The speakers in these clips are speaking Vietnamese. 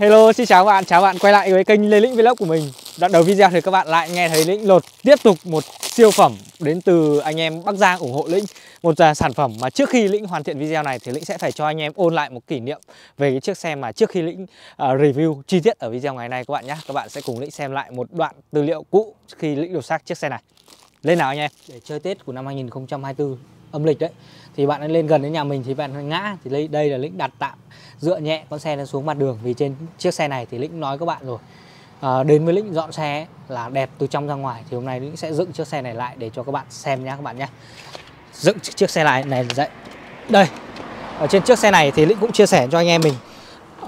Hello, xin chào các bạn, chào bạn quay lại với kênh Lê Lĩnh Vlog của mình Đoạn đầu video thì các bạn lại nghe thấy Lĩnh lột tiếp tục một siêu phẩm đến từ anh em Bắc Giang ủng hộ Lĩnh Một sản phẩm mà trước khi Lĩnh hoàn thiện video này thì Lĩnh sẽ phải cho anh em ôn lại một kỷ niệm về cái chiếc xe mà trước khi Lĩnh à, review chi tiết ở video ngày nay các bạn nhé Các bạn sẽ cùng Lĩnh xem lại một đoạn tư liệu cũ khi Lĩnh đột xác chiếc xe này Lên nào anh em Để chơi Tết của năm 2024 âm lịch đấy thì bạn ấy lên gần đến nhà mình thì bạn ngã thì đây, đây là lĩnh đặt tạm dựa nhẹ con xe lên xuống mặt đường vì trên chiếc xe này thì lĩnh nói các bạn rồi à, đến với lĩnh dọn xe ấy, là đẹp từ trong ra ngoài thì hôm nay lĩnh sẽ dựng chiếc xe này lại để cho các bạn xem nhá các bạn nhé dựng chiếc xe lại này dậy đây ở trên chiếc xe này thì lĩnh cũng chia sẻ cho anh em mình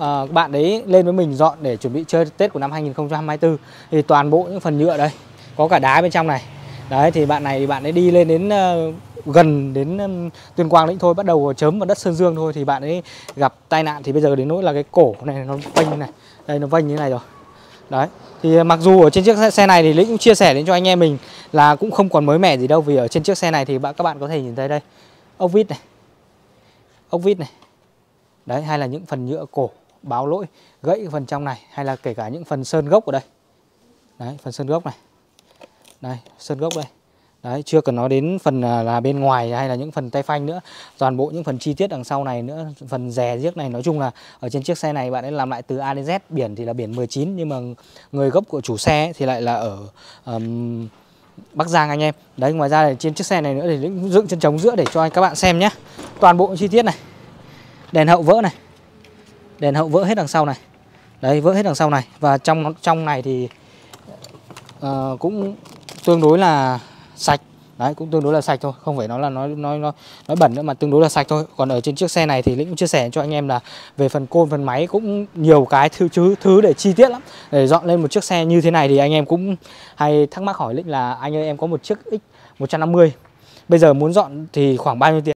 à, bạn đấy lên với mình dọn để chuẩn bị chơi Tết của năm 2024 thì toàn bộ những phần nhựa đây có cả đá bên trong này đấy thì bạn này thì bạn ấy đi lên đến uh, gần đến tuyên quang lĩnh thôi bắt đầu chớm vào đất sơn dương thôi thì bạn ấy gặp tai nạn thì bây giờ đến nỗi là cái cổ này nó vênh này đây nó vênh như này rồi đấy thì mặc dù ở trên chiếc xe này thì lĩnh cũng chia sẻ đến cho anh em mình là cũng không còn mới mẻ gì đâu vì ở trên chiếc xe này thì bạn các bạn có thể nhìn thấy đây ốc vít này ốc vít này đấy hay là những phần nhựa cổ báo lỗi gãy phần trong này hay là kể cả những phần sơn gốc ở đây đấy phần sơn gốc này đây sơn gốc đây Đấy, chưa cần nói đến phần à, là bên ngoài hay là những phần tay phanh nữa Toàn bộ những phần chi tiết đằng sau này nữa Phần rè riếc này nói chung là Ở trên chiếc xe này bạn ấy làm lại từ A đến Z Biển thì là biển 19 nhưng mà người gốc của chủ xe thì lại là ở um, Bắc Giang anh em Đấy ngoài ra thì trên chiếc xe này nữa thì dựng chân trống giữa để cho anh các bạn xem nhé Toàn bộ chi tiết này Đèn hậu vỡ này Đèn hậu vỡ hết đằng sau này Đấy vỡ hết đằng sau này Và trong trong này thì uh, cũng tương đối là sạch đấy cũng tương đối là sạch thôi không phải nó là nó nó nó nó bẩn nữa mà tương đối là sạch thôi còn ở trên chiếc xe này thì lĩnh cũng chia sẻ cho anh em là về phần côn phần máy cũng nhiều cái thứ chứ thứ để chi tiết lắm để dọn lên một chiếc xe như thế này thì anh em cũng hay thắc mắc hỏi lĩnh là anh ơi em có một chiếc x 150 bây giờ muốn dọn thì khoảng bao nhiêu tiền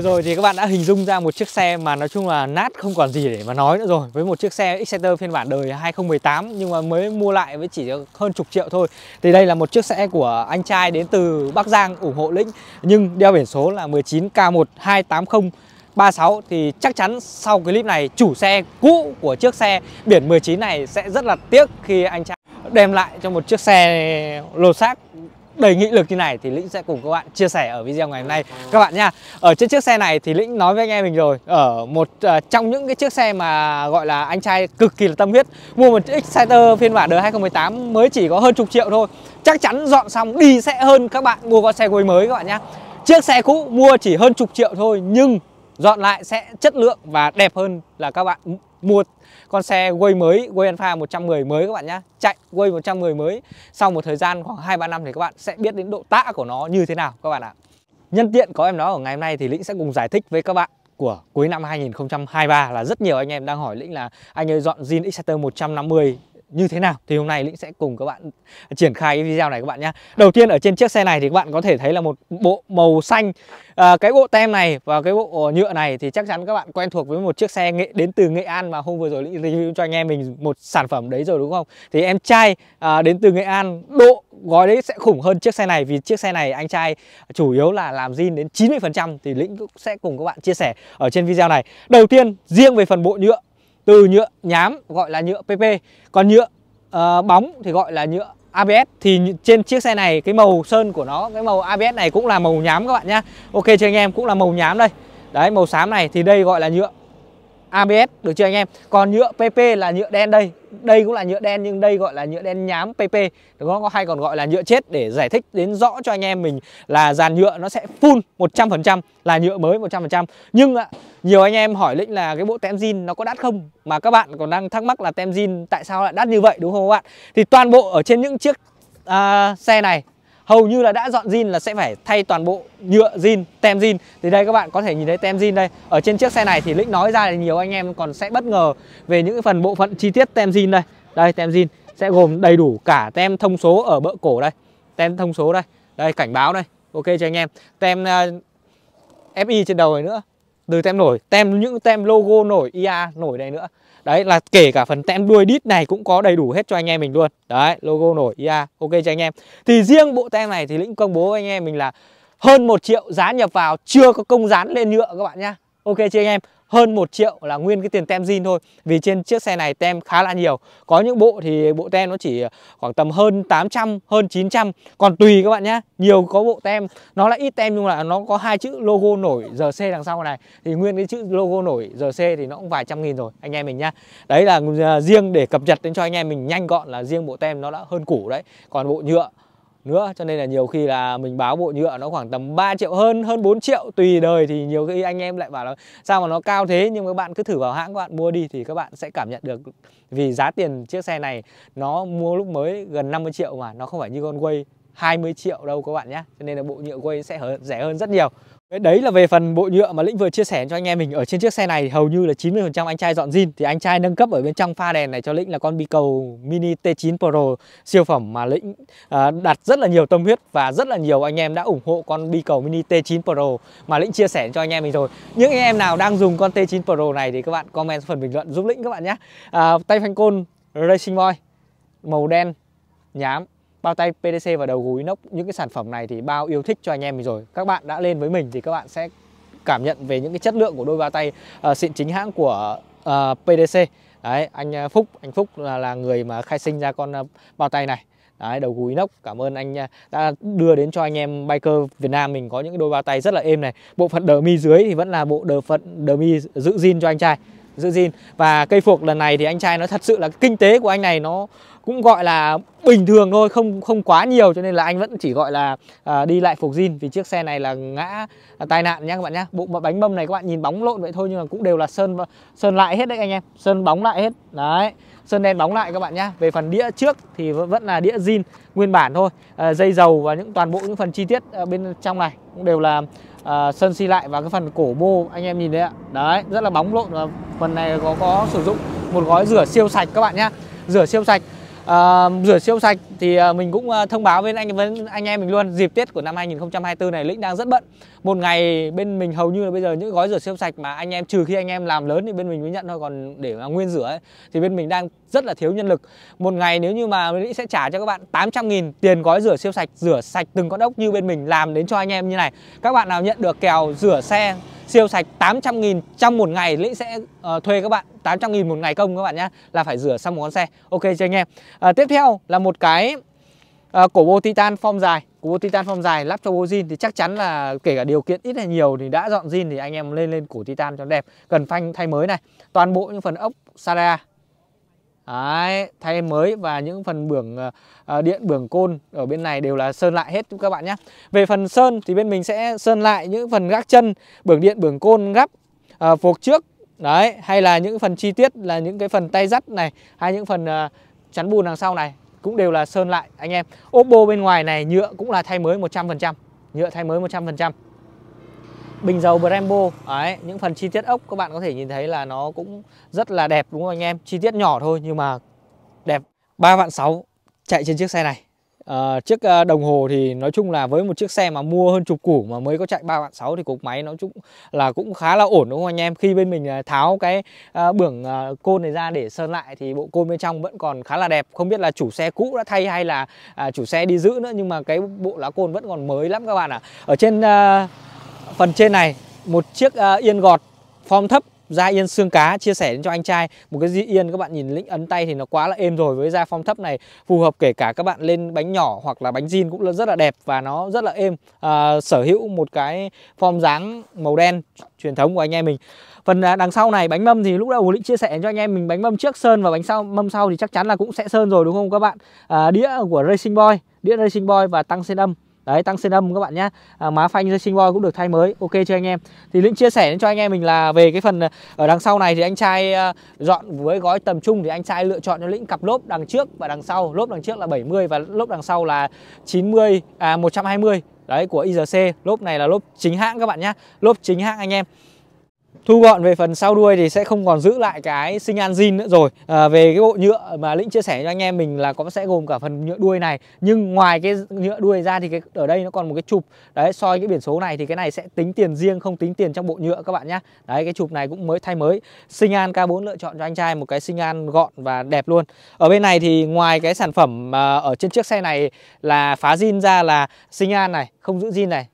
Vừa rồi thì các bạn đã hình dung ra một chiếc xe mà nói chung là nát không còn gì để mà nói nữa rồi Với một chiếc xe Exciter phiên bản đời 2018 nhưng mà mới mua lại với chỉ hơn chục triệu thôi Thì đây là một chiếc xe của anh trai đến từ Bắc Giang ủng hộ lĩnh Nhưng đeo biển số là 19 k 128036 thì chắc chắn sau clip này chủ xe cũ của chiếc xe biển 19 này sẽ rất là tiếc khi anh trai đem lại cho một chiếc xe lột xác đầy nghị lực như này thì Lĩnh sẽ cùng các bạn chia sẻ ở video ngày hôm nay các bạn nha. Ở trên chiếc xe này thì Lĩnh nói với anh em mình rồi, ở một uh, trong những cái chiếc xe mà gọi là anh trai cực kỳ là tâm huyết, mua một Exciter phiên bản đời 2018 mới chỉ có hơn chục triệu thôi. Chắc chắn dọn xong đi sẽ hơn các bạn mua con xe gối mới các bạn nhá. Chiếc xe cũ mua chỉ hơn chục triệu thôi nhưng dọn lại sẽ chất lượng và đẹp hơn là các bạn mua con xe Way mới, Way Alpha 110 mới các bạn nhá. Chạy Way 110 mới sau một thời gian khoảng 2 3 năm thì các bạn sẽ biết đến độ tạ của nó như thế nào các bạn ạ. Nhân tiện có em nói ở ngày hôm nay thì Lĩnh sẽ cùng giải thích với các bạn của cuối năm 2023 là rất nhiều anh em đang hỏi Lĩnh là anh ơi dọn zin Exciter 150 như thế nào thì hôm nay Lĩnh sẽ cùng các bạn triển khai cái video này các bạn nhé Đầu tiên ở trên chiếc xe này thì các bạn có thể thấy là một bộ màu xanh à, Cái bộ tem này và cái bộ nhựa này thì chắc chắn các bạn quen thuộc với một chiếc xe nghệ đến từ Nghệ An Mà hôm vừa rồi Lĩnh review cho anh em mình một sản phẩm đấy rồi đúng không Thì em trai à, đến từ Nghệ An độ gói đấy sẽ khủng hơn chiếc xe này Vì chiếc xe này anh trai chủ yếu là làm zin đến 90% Thì Lĩnh cũng sẽ cùng các bạn chia sẻ ở trên video này Đầu tiên riêng về phần bộ nhựa từ nhựa nhám gọi là nhựa PP còn nhựa uh, bóng thì gọi là nhựa ABS thì trên chiếc xe này cái màu sơn của nó cái màu ABS này cũng là màu nhám các bạn nhá Ok cho anh em cũng là màu nhám đây đấy màu xám này thì đây gọi là nhựa ABS được chưa anh em còn nhựa PP là nhựa đen đây đây cũng là nhựa đen nhưng đây gọi là nhựa đen nhám PP đúng không hay còn gọi là nhựa chết để giải thích đến rõ cho anh em mình là dàn nhựa nó sẽ full 100% là nhựa mới 100% nhưng ạ nhiều anh em hỏi lĩnh là cái bộ tem zin nó có đắt không mà các bạn còn đang thắc mắc là tem zin tại sao lại đắt như vậy đúng không các bạn thì toàn bộ ở trên những chiếc à, xe này hầu như là đã dọn zin là sẽ phải thay toàn bộ nhựa zin tem zin thì đây các bạn có thể nhìn thấy tem zin đây ở trên chiếc xe này thì lĩnh nói ra là nhiều anh em còn sẽ bất ngờ về những phần bộ phận chi tiết tem zin đây đây tem zin sẽ gồm đầy đủ cả tem thông số ở bợ cổ đây tem thông số đây đây cảnh báo đây ok cho anh em tem uh, à, fi trên đầu này nữa từ tem nổi tem những tem logo nổi ia nổi này nữa đấy là kể cả phần tem đuôi đít này cũng có đầy đủ hết cho anh em mình luôn đấy logo nổi ia yeah. ok cho anh em thì riêng bộ tem này thì lĩnh công bố anh em mình là hơn một triệu giá nhập vào chưa có công dán lên nhựa các bạn nhá ok chưa anh em hơn 1 triệu là nguyên cái tiền tem zin thôi vì trên chiếc xe này tem khá là nhiều có những bộ thì bộ tem nó chỉ khoảng tầm hơn 800 hơn 900 còn tùy các bạn nhé nhiều có bộ tem nó là ít tem nhưng mà nó có hai chữ logo nổi giờ c đằng sau này thì nguyên cái chữ logo nổi giờ c thì nó cũng vài trăm nghìn rồi anh em mình nhá đấy là à, riêng để cập nhật đến cho anh em mình nhanh gọn là riêng bộ tem nó đã hơn củ đấy còn bộ nhựa nữa cho nên là nhiều khi là mình báo bộ nhựa nó khoảng tầm 3 triệu hơn hơn 4 triệu tùy đời thì nhiều khi anh em lại bảo là sao mà nó cao thế nhưng các bạn cứ thử vào hãng các bạn mua đi thì các bạn sẽ cảm nhận được vì giá tiền chiếc xe này nó mua lúc mới gần 50 triệu mà nó không phải như con quay 20 triệu đâu các bạn nhé Cho nên là bộ nhựa quay sẽ rẻ hơn rất nhiều Đấy là về phần bộ nhựa mà Lĩnh vừa chia sẻ cho anh em mình Ở trên chiếc xe này hầu như là 90% anh trai dọn zin Thì anh trai nâng cấp ở bên trong pha đèn này cho Lĩnh là con bi cầu Mini T9 Pro siêu phẩm Mà Lĩnh à, đặt rất là nhiều tâm huyết Và rất là nhiều anh em đã ủng hộ con bi cầu Mini T9 Pro Mà Lĩnh chia sẻ cho anh em mình rồi Những anh em nào đang dùng con T9 Pro này thì các bạn comment phần bình luận giúp Lĩnh các bạn nhé à, Tay phanh côn Racing Boy Màu đen nhám bao tay PDC và đầu gối inox những cái sản phẩm này thì bao yêu thích cho anh em mình rồi các bạn đã lên với mình thì các bạn sẽ cảm nhận về những cái chất lượng của đôi bao tay uh, xịn chính hãng của uh, ờ, PDC đấy anh ờ, Phúc anh Phúc là, là người mà khai sinh ra con uh, bao tay này Đấy, đầu gối inox cảm ơn anh đã đưa đến cho anh em biker Việt Nam mình có những đôi bao tay rất là êm này bộ phận đờ mi dưới thì vẫn là bộ đờ phận đờ mi giữ zin cho anh trai giữ gìn và cây phục lần này thì anh trai nó thật sự là kinh tế của anh này nó cũng gọi là bình thường thôi không không quá nhiều cho nên là anh vẫn chỉ gọi là à, đi lại phục zin vì chiếc xe này là ngã à, tai nạn nhá các bạn nhá bộ bánh mâm này các bạn nhìn bóng lộn vậy thôi nhưng mà cũng đều là sơn sơn lại hết đấy anh em sơn bóng lại hết đấy sơn đen bóng lại các bạn nhá về phần đĩa trước thì vẫn là đĩa zin nguyên bản thôi à, dây dầu và những toàn bộ những phần chi tiết à, bên trong này cũng đều là à, sơn xi si lại và cái phần cổ bô anh em nhìn đấy ạ đấy rất là bóng lộn và phần này có có sử dụng một gói rửa siêu sạch các bạn nhé rửa siêu sạch à, rửa siêu sạch thì à, mình cũng à, thông báo với anh với anh em mình luôn dịp Tết của năm 2024 này lĩnh đang rất bận một ngày bên mình hầu như là bây giờ những gói rửa siêu sạch mà anh em trừ khi anh em làm lớn thì bên mình mới nhận thôi còn để mà nguyên rửa ấy, thì bên mình đang rất là thiếu nhân lực một ngày nếu như mà lĩnh sẽ trả cho các bạn 800.000 tiền gói rửa siêu sạch rửa sạch từng con ốc như bên mình làm đến cho anh em như này các bạn nào nhận được kèo rửa xe siêu sạch 800 nghìn trong một ngày Lĩnh sẽ uh, thuê các bạn 800 nghìn một ngày công các bạn nhé Là phải rửa xong một con xe Ok cho anh em uh, Tiếp theo là một cái uh, cổ bô titan form dài Cổ bô titan form dài lắp cho bộ zin Thì chắc chắn là kể cả điều kiện ít hay nhiều Thì đã dọn zin thì anh em lên lên cổ titan cho đẹp Cần phanh thay mới này Toàn bộ những phần ốc Sara Đấy, thay mới và những phần bưởng uh, điện bưởng côn ở bên này đều là sơn lại hết các bạn nhé Về phần sơn thì bên mình sẽ sơn lại những phần gác chân, bưởng điện, bưởng côn, gắp, uh, ờ, phục trước Đấy, hay là những phần chi tiết là những cái phần tay dắt này hay những phần uh, chắn bùn đằng sau này cũng đều là sơn lại anh em Oppo bên ngoài này nhựa cũng là thay mới 100% Nhựa thay mới 100% bình dầu Brembo đấy những phần chi tiết ốc các bạn có thể nhìn thấy là nó cũng rất là đẹp đúng không anh em chi tiết nhỏ thôi nhưng mà đẹp ba vạn sáu chạy trên chiếc xe này à, chiếc ờ, đồng hồ thì nói chung là với một chiếc xe mà mua hơn chục củ mà mới có chạy ba vạn sáu thì cục máy nó cũng là cũng khá là ổn đúng không anh em khi bên mình ờ, tháo cái à, bưởng côn này ra để sơn lại thì bộ côn bên trong vẫn còn khá là đẹp không biết là chủ xe cũ đã thay hay là à, chủ xe đi giữ nữa nhưng mà cái bộ lá côn vẫn còn mới lắm các bạn ạ à. ở trên Phần trên này một chiếc uh, à, yên gọt form thấp da yên xương cá chia sẻ đến cho anh trai một cái yên các bạn nhìn lĩnh ấn tay thì nó quá là êm rồi với da form thấp này phù hợp kể cả các bạn lên bánh nhỏ hoặc là bánh zin cũng rất là đẹp và nó rất là êm à, sở hữu một cái form dáng màu đen truyền thống của anh em mình phần à, đằng sau này bánh mâm thì lúc đầu lĩnh chia sẻ cho anh em mình bánh mâm trước sơn và bánh sau mâm sau thì chắc chắn là cũng sẽ sơn rồi đúng không các bạn à, đĩa của racing boy đĩa racing boy và tăng sen âm đấy tăng xên âm các bạn nhé à, má phanh racing boy cũng được thay mới ok chưa anh em thì lĩnh chia sẻ cho anh em mình là về cái phần ở ờ, đằng sau này thì anh trai ờ, dọn với gói tầm trung thì anh trai lựa chọn cho lĩnh cặp lốp đằng trước và đằng sau lốp đằng trước là 70 và lốp đằng sau là 90 à 120 đấy của IRC lốp này là lốp chính hãng các bạn nhé lốp chính hãng anh em Thu gọn về phần sau đuôi thì sẽ không còn giữ lại cái sinh an zin nữa rồi à, Về cái bộ nhựa mà Lĩnh chia sẻ cho anh em mình là cũng sẽ gồm cả phần nhựa đuôi này Nhưng ngoài cái nhựa đuôi ra thì cái ở đây nó còn một cái chụp Đấy soi cái biển số này thì cái này sẽ tính tiền riêng không tính tiền trong bộ nhựa các bạn nhé Đấy cái chụp này cũng mới thay mới Sinh an K4 lựa chọn cho anh trai một cái sinh an gọn và đẹp luôn Ở bên này thì ngoài cái sản phẩm ở trên chiếc xe này là phá zin ra là sinh an này không giữ zin này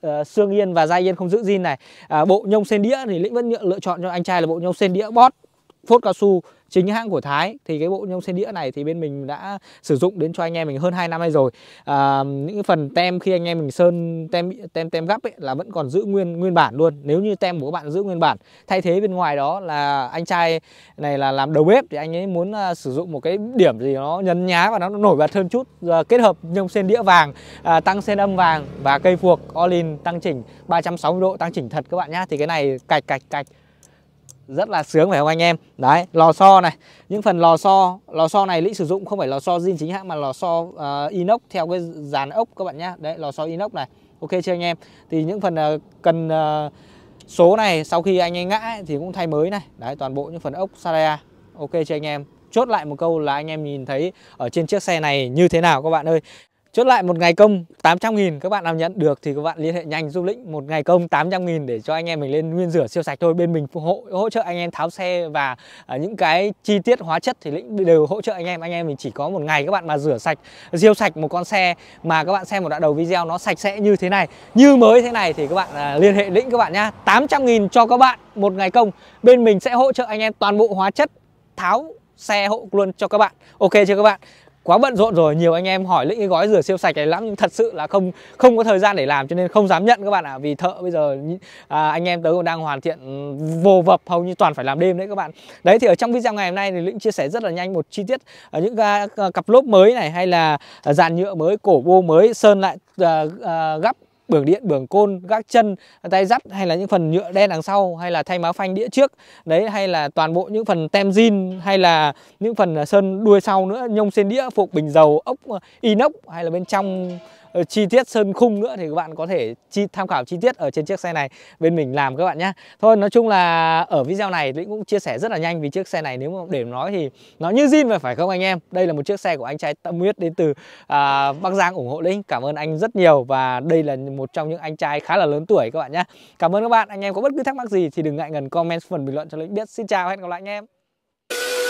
uh, ờ, xương yên và da yên không giữ zin này à, bộ nhông sen đĩa thì lĩnh vẫn lựa chọn cho anh trai là bộ nhông sen đĩa bót phốt cao su chính hãng của Thái thì cái bộ nhông sen đĩa này thì bên mình đã sử dụng đến cho anh em mình hơn 2 năm nay rồi à, những cái phần tem khi anh em mình sơn tem tem tem gấp ấy là vẫn còn giữ nguyên nguyên bản luôn nếu như tem của các bạn giữ nguyên bản thay thế bên ngoài đó là anh trai này là làm đầu bếp thì anh ấy muốn uh, sử dụng một cái điểm gì nó nhấn nhá và nó nổi bật hơn chút uh, kết hợp nhông sen đĩa vàng uh, tăng sen âm vàng và cây phuộc all in tăng chỉnh 360 độ tăng chỉnh thật các bạn nhá thì cái này cạch cạch cạch rất là sướng phải không anh em đấy lò xo này những phần lò xo lò xo này lĩ sử dụng không phải lò xo zin chính hãng mà lò xo uh, inox theo cái dàn ốc các bạn nhá đấy lò xo inox này ok chưa anh em thì những phần uh, cần uh, số này sau khi anh ấy ngã ấy, thì cũng thay mới này đấy toàn bộ những phần ốc Saraya ok chưa anh em chốt lại một câu là anh em nhìn thấy ở trên chiếc xe này như thế nào các bạn ơi Chốt lại một ngày công 800 nghìn các bạn nào nhận được thì các bạn liên hệ nhanh giúp lĩnh một ngày công 800 nghìn để cho anh em mình lên nguyên rửa siêu sạch thôi. Bên mình hỗ, hỗ trợ anh em tháo xe và uh, những cái chi tiết hóa chất thì lĩnh đều hỗ trợ anh em. Anh em mình chỉ có một ngày các bạn mà rửa sạch, siêu sạch một con xe mà các bạn xem một đoạn đầu video nó sạch sẽ như thế này, như mới thế này thì các bạn uh, liên hệ lĩnh các bạn nhá. 800 nghìn cho các bạn một ngày công. Bên mình sẽ hỗ trợ anh em toàn bộ hóa chất tháo xe hộ luôn cho các bạn. Ok chưa các bạn? quá bận rộn rồi nhiều anh em hỏi lĩnh cái gói rửa siêu sạch này lắm nhưng thật sự là không không có thời gian để làm cho nên không dám nhận các bạn ạ à. vì thợ bây giờ à, anh em tớ cũng đang hoàn thiện ừ, vô vập hầu như toàn phải làm đêm đấy các bạn đấy thì ở trong video ngày hôm nay thì lĩnh chia sẻ rất là nhanh một chi tiết ở à, những à, cặp lốp mới này hay là à, dàn nhựa mới cổ vô mới sơn lại à, à, gắp bường điện bường côn gác chân tay dắt hay là những phần nhựa đen đằng sau hay là thay máu phanh đĩa trước đấy hay là toàn bộ những phần tem zin hay là những phần à, sơn đuôi sau nữa nhông sen đĩa phục bình dầu ốc à, inox hay là bên trong Ờ, chi tiết sơn khung nữa thì các bạn có thể chi tham khảo chi tiết ở trên chiếc xe này bên mình làm các bạn nhé thôi nói chung là ở video này lĩnh cũng chia sẻ rất là nhanh vì chiếc xe này nếu mà để nói thì nó như zin và phải không anh em đây là một chiếc xe của anh trai tâm huyết đến từ à, bắc giang ủng hộ lĩnh cảm ơn anh rất nhiều và đây là một trong những anh trai khá là lớn tuổi các bạn nhé cảm ơn các bạn anh em có bất cứ thắc mắc gì thì đừng ngại ngần comment phần bình luận cho lĩnh biết xin chào hẹn gặp lại anh em